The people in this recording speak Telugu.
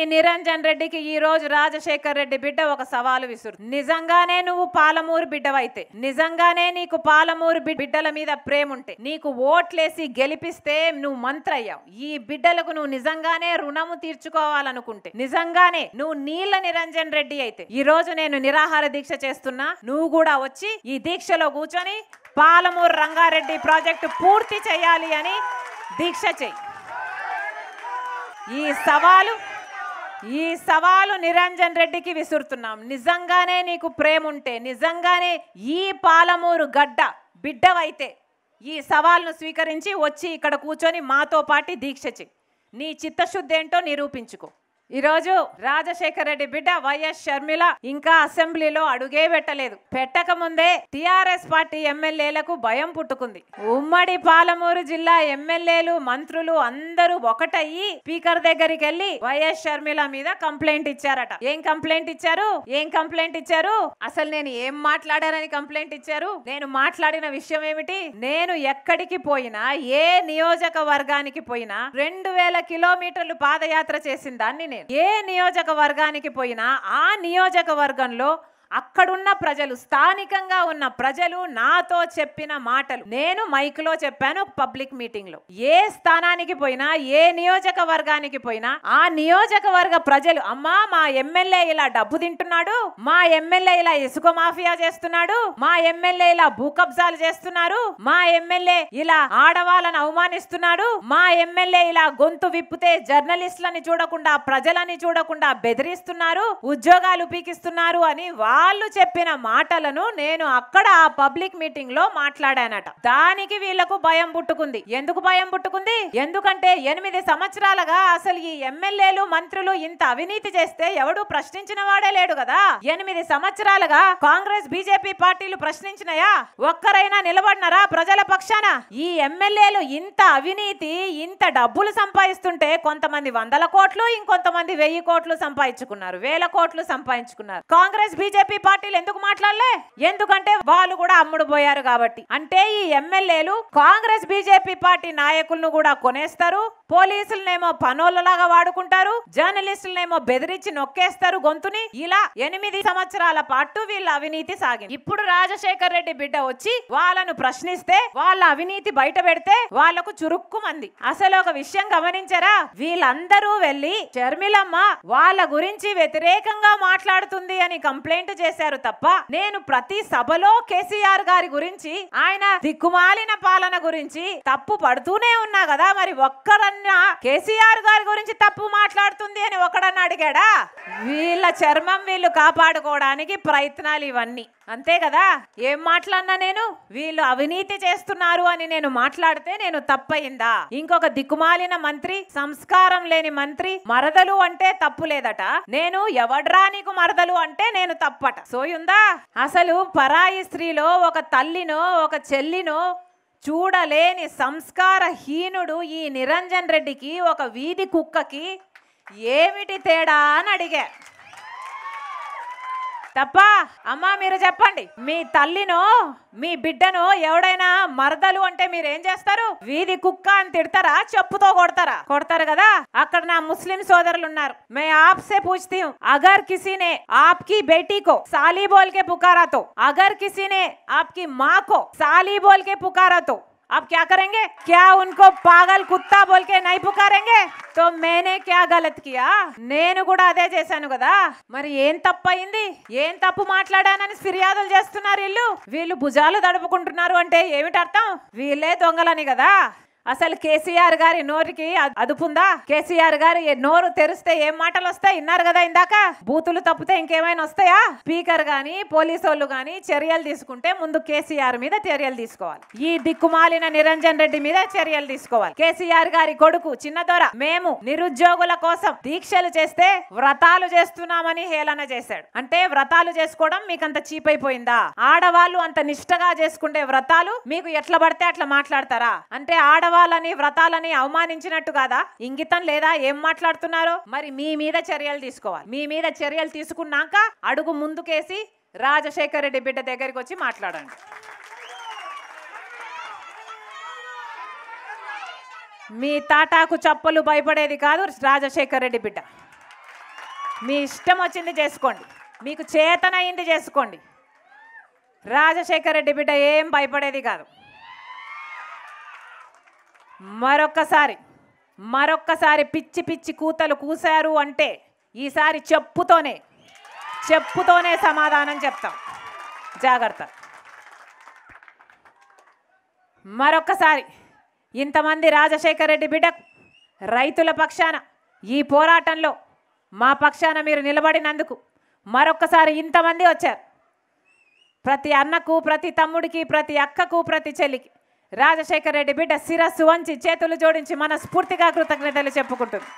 ఈ నిరంజన్ రెడ్డికి ఈ రోజు రాజశేఖర్ రెడ్డి బిడ్డ ఒక సవాలు విసురు నిజంగానే నువ్వు పాలమూరు బిడ్డవైతే నిజంగానే నీకు పాలమూరు బిడ్డల మీద ప్రేమ ఉంటే నీకు ఓట్లేసి గెలిపిస్తే నువ్వు అయ్యావు ఈ బిడ్డలకు నువ్వు నిజంగానే రుణము తీర్చుకోవాలనుకుంటే నిజంగానే నువ్వు నీళ్ల నిరంజన్ రెడ్డి అయితే ఈ రోజు నేను నిరాహార దీక్ష చేస్తున్నా నువ్వు కూడా వచ్చి ఈ దీక్షలో కూర్చొని పాలమూరు రంగారెడ్డి ప్రాజెక్టు పూర్తి చేయాలి అని దీక్ష చేయి ఈ సవాలు ఈ సవాలు నిరంజన్ రెడ్డికి విసురుతున్నాం నిజంగానే నీకు ప్రేమ ఉంటే నిజంగానే ఈ పాలమూరు గడ్డ బిడ్డవైతే ఈ సవాల్ను స్వీకరించి వచ్చి ఇక్కడ కూర్చొని మాతో పాటి దీక్ష నీ చిత్తశుద్ధి ఏంటో నిరూపించుకో ఈరోజు రాజశేఖర రెడ్డి బిడ్డ వైఎస్ షర్మిల ఇంకా అసెంబ్లీలో అడుగే పెట్టలేదు పెట్టక ముందే టిఆర్ఎస్ పార్టీ ఎమ్మెల్యేలకు భయం పుట్టుకుంది ఉమ్మడి పాలమూరు జిల్లా ఎమ్మెల్యేలు మంత్రులు అందరూ ఒకటయ్యి స్పీకర్ దగ్గరికి వెళ్లి వైఎస్ షర్మిల మీద కంప్లైంట్ ఇచ్చారట ఏం కంప్లైంట్ ఇచ్చారు ఏం కంప్లైంట్ ఇచ్చారు అసలు నేను ఏం మాట్లాడారని కంప్లైంట్ ఇచ్చారు నేను మాట్లాడిన విషయం ఏమిటి నేను ఎక్కడికి పోయినా ఏ నియోజకవర్గానికి పోయినా రెండు వేల కిలోమీటర్లు పాదయాత్ర చేసిన దాన్ని నేను ఏ నియోజకవర్గానికి పోయినా ఆ నియోజకవర్గంలో అక్కడున్న ప్రజలు స్థానికంగా ఉన్న ప్రజలు నాతో చెప్పిన మాటలు నేను మైక్లో చెప్పాను పబ్లిక్ మీటింగ్లో ఏ స్థానానికి పోయినా ఏ నియోజకవర్గానికి పోయినా ఆ నియోజకవర్గ ప్రజలు అమ్మా మా ఎమ్మెల్యే ఇలా డబ్బు తింటున్నాడు మా ఎమ్మెల్యే ఇలా ఇసుక మాఫియా చేస్తున్నాడు మా ఎమ్మెల్యే ఇలా భూ చేస్తున్నారు మా ఎమ్మెల్యే ఇలా ఆడవాళ్ళని అవమానిస్తున్నాడు మా ఎమ్మెల్యే ఇలా గొంతు విప్పితే జర్నలిస్టులని చూడకుండా ప్రజలని చూడకుండా బెదిరిస్తున్నారు ఉద్యోగాలు పీకిస్తున్నారు అని వా వాళ్ళు చెప్పిన మాటలను నేను అక్కడ ఆ పబ్లిక్ మీటింగ్ లో మాట్లాడానట దానికి వీళ్లకు భయం పుట్టుకుంది ఎందుకు భయం పుట్టుకుంది ఎందుకంటే ఎనిమిది సంవత్సరాలుగా అసలు ఈ ఎమ్మెల్యేలు మంత్రులు ఇంత అవినీతి చేస్తే ఎవడు ప్రశ్నించిన వాడే లేడు కదా ఎనిమిది సంవత్సరాలుగా కాంగ్రెస్ బీజేపీ పార్టీలు ప్రశ్నించినయా ఒక్కరైనా నిలబడినరా ప్రజల పక్షాన ఈ ఎమ్మెల్యేలు ఇంత అవినీతి ఇంత డబ్బులు సంపాదిస్తుంటే కొంతమంది వందల కోట్లు ఇంకొంతమంది వెయ్యి కోట్లు సంపాదించుకున్నారు వేల కోట్లు సంపాదించుకున్నారు కాంగ్రెస్ బీజేపీ బీజేపీ పార్టీలు ఎందుకు మాట్లాడలే ఎందుకంటే వాళ్ళు కూడా అమ్ముడు పోయారు కాబట్టి అంటే ఈ ఎమ్మెల్యేలు కాంగ్రెస్ బీజేపీ పార్టీ నాయకులను కూడా కొనేస్తారు పోలీసులనేమో పనోళ్ళలాగా వాడుకుంటారు జర్నలిస్టులనేమో బెదిరించి నొక్కేస్తారు గొంతుని ఇలా ఎనిమిది సంవత్సరాల పాటు వీళ్ళ అవినీతి సాగింది ఇప్పుడు రాజశేఖర్ రెడ్డి బిడ్డ వచ్చి వాళ్ళను ప్రశ్నిస్తే వాళ్ళ అవినీతి బయట పెడితే వాళ్లకు చురుక్కు మంది అసలు ఒక విషయం గమనించరా వీళ్ళందరూ వెళ్ళి షర్మిలమ్మ వాళ్ళ గురించి వ్యతిరేకంగా మాట్లాడుతుంది అని కంప్లైంట్ చేశారు తప్ప నేను ప్రతి సభలో కేసీఆర్ గారి గురించి ఆయన దిక్కుమాలిన పాలన గురించి తప్పు పడుతూనే ఉన్నా కదా మరి ఒక్కరన్నా కేసీఆర్ గారి గురించి తప్పు మాట్లాడుతుంది అని ఒకడన్నా అడిగాడా వీళ్ళ చర్మం వీళ్ళు కాపాడుకోవడానికి ప్రయత్నాలు ఇవన్నీ అంతే కదా ఏం మాట్లాడినా నేను వీళ్ళు అవినీతి చేస్తున్నారు అని నేను మాట్లాడితే నేను తప్పయిందా ఇంకొక దిక్కుమాలిన మంత్రి సంస్కారం లేని మంత్రి మరదలు అంటే తప్పు లేదట నేను ఎవడ్రా నీకు మరదలు అంటే నేను తప్పట సోయుందా అసలు పరాయి స్త్రీలో ఒక తల్లినో ఒక చెల్లినో చూడలేని సంస్కార హీనుడు ఈ నిరంజన్ రెడ్డికి ఒక వీధి కుక్కకి ఏమిటి తేడా అని అడిగా తప్ప అమ్మా మీరు చెప్పండి మీ తల్లిను మీ బిడ్డను ఎవడైనా మరదలు అంటే మీరు ఏం చేస్తారు వీధి కుక్క అని తిడతారా చెప్పుతో కొడతారా కొడతారు కదా అక్కడ నా ముస్లిం సోదరులు ఉన్నారు మే ఆప్సే పూछती అగర్ अगर ఆప్కి బేటీకో आपकी बेटी को साली बोल के पुकारा तो अगर किसी आप क्या करेंगे क्या उनको पागल కుత్తా బోల్కే నై పుకారెంగే తో మేనే క్యా గలత్ కియా నేను కూడా అదే చేశాను కదా మరి ఏం తప్పయింది ఏం తప్పు మాట్లాడానని ఫిర్యాదులు చేస్తున్నారు వీళ్ళు వీళ్ళు భుజాలు దడుపుకుంటున్నారు అంటే ఏమిటి అర్థం వీళ్ళే దొంగలని కదా అసలు కేసీఆర్ గారి నోరికి అదుపుందా కేసీఆర్ గారు నోరు తెరిస్తే ఏం మాటలు వస్తాయి ఇన్నారు కదా ఇందాక బూతులు తప్పితే ఇంకేమైనా వస్తాయా స్పీకర్ గాని పోలీసోళ్ళు గాని చర్యలు తీసుకుంటే ముందు కేసీఆర్ మీద చర్యలు తీసుకోవాలి ఈ దిక్కుమాలిన నిరంజన్ రెడ్డి మీద చర్యలు తీసుకోవాలి కేసీఆర్ గారి కొడుకు చిన్నదొర మేము నిరుద్యోగుల కోసం దీక్షలు చేస్తే వ్రతాలు చేస్తున్నామని హేళన చేశాడు అంటే వ్రతాలు చేసుకోవడం మీకంత చీప్ అయిపోయిందా ఆడవాళ్ళు అంత నిష్టగా చేసుకుంటే వ్రతాలు మీకు ఎట్లా పడితే అట్లా మాట్లాడతారా అంటే ఆడవాళ్ళు ఉపవాసాలని వ్రతాలని అవమానించినట్టు కాదా ఇంగితం లేదా ఏం మాట్లాడుతున్నారో మరి మీ మీద చర్యలు తీసుకోవాలి మీ మీద చర్యలు తీసుకున్నాక అడుగు ముందుకేసి రాజశేఖర్ రెడ్డి బిడ్డ దగ్గరికి వచ్చి మాట్లాడండి మీ తాటాకు చప్పలు భయపడేది కాదు రాజశేఖర్ రెడ్డి బిడ్డ మీ ఇష్టం వచ్చింది చేసుకోండి మీకు చేతనైంది చేసుకోండి రాజశేఖర్ రెడ్డి బిడ్డ ఏం భయపడేది కాదు మరొక్కసారి మరొక్కసారి పిచ్చి పిచ్చి కూతలు కూశారు అంటే ఈసారి చెప్పుతోనే చెప్పుతోనే సమాధానం చెప్తాం జాగ్రత్త మరొక్కసారి ఇంతమంది రాజశేఖర రెడ్డి బిడ్డ రైతుల పక్షాన ఈ పోరాటంలో మా పక్షాన మీరు నిలబడినందుకు మరొక్కసారి ఇంతమంది వచ్చారు ప్రతి అన్నకు ప్రతి తమ్ముడికి ప్రతి అక్కకు ప్రతి చెల్లికి రాజశేఖర రెడ్డి బిడ్డ శిరస్సు వంచి చేతులు జోడించి మన స్ఫూర్తిగా కృతజ్ఞతలు చెప్పుకుంటుంది